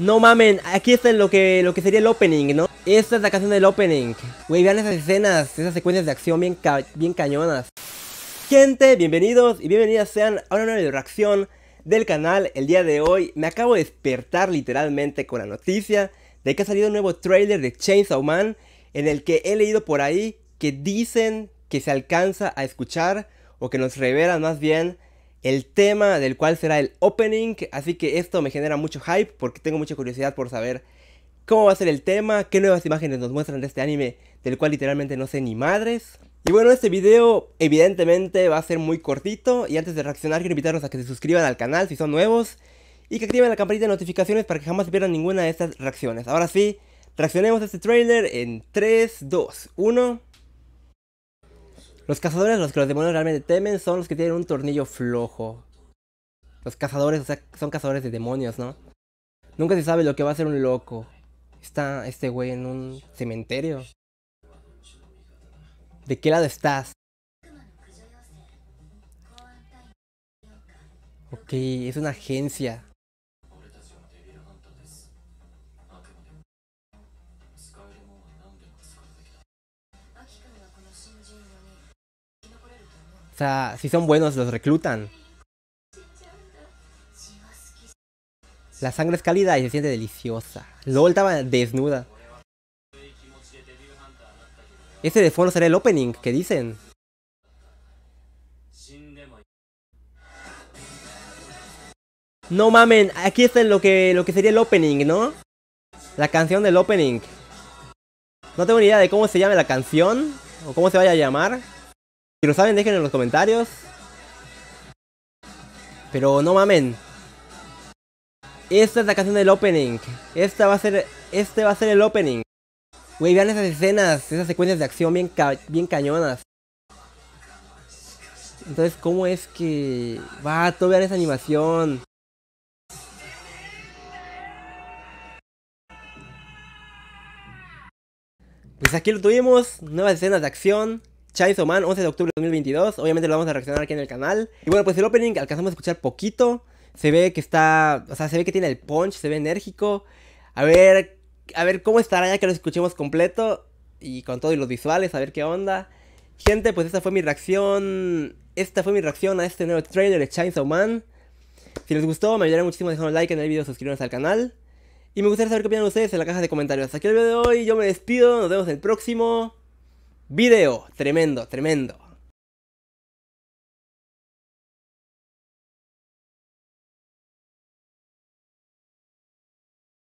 No mamen, aquí está lo que, lo que sería el opening, ¿no? Esta es la canción del opening. Güey, vean esas escenas, esas secuencias de acción bien, bien cañonas. Gente, bienvenidos y bienvenidas sean a una nueva reacción del canal. El día de hoy me acabo de despertar literalmente con la noticia de que ha salido un nuevo trailer de Chainsaw Man en el que he leído por ahí que dicen que se alcanza a escuchar o que nos revelan más bien el tema del cual será el opening. Así que esto me genera mucho hype porque tengo mucha curiosidad por saber cómo va a ser el tema, qué nuevas imágenes nos muestran de este anime del cual literalmente no sé ni madres. Y bueno, este video evidentemente va a ser muy cortito y antes de reaccionar quiero invitarlos a que se suscriban al canal si son nuevos y que activen la campanita de notificaciones para que jamás se pierdan ninguna de estas reacciones. Ahora sí, reaccionemos a este trailer en 3, 2, 1... Los cazadores los que los demonios realmente temen son los que tienen un tornillo flojo. Los cazadores, o sea, son cazadores de demonios, ¿no? Nunca se sabe lo que va a hacer un loco. Está este güey en un cementerio. ¿De qué lado estás? Ok, es una agencia. sea, si son buenos, los reclutan. La sangre es cálida y se siente deliciosa. LOL estaba desnuda. Ese de fondo será el opening, que dicen? No mamen, aquí está lo que, lo que sería el opening, ¿no? La canción del opening. No tengo ni idea de cómo se llame la canción o cómo se vaya a llamar. Si lo saben, déjenlo en los comentarios. Pero no mamen. Esta es la canción del opening. Esta va a ser. Este va a ser el opening. Wey, vean esas escenas, esas secuencias de acción bien, bien cañonas. Entonces, ¿cómo es que. Va, todo vean esa animación. Pues aquí lo tuvimos, nuevas escenas de acción, Chainsaw Man, 11 de octubre de 2022. Obviamente lo vamos a reaccionar aquí en el canal. Y bueno, pues el opening alcanzamos a escuchar poquito. Se ve que está, o sea, se ve que tiene el punch, se ve enérgico. A ver, a ver cómo estará ya que lo escuchemos completo y con todo y los visuales, a ver qué onda. Gente, pues esta fue mi reacción, esta fue mi reacción a este nuevo trailer de Chainsaw Man. Si les gustó, me ayudaría muchísimo dejando un like en el video, suscribiéndose al canal. Y me gustaría saber qué opinan ustedes en la caja de comentarios. Hasta aquí el video de hoy, yo me despido, nos vemos en el próximo video. Tremendo, tremendo.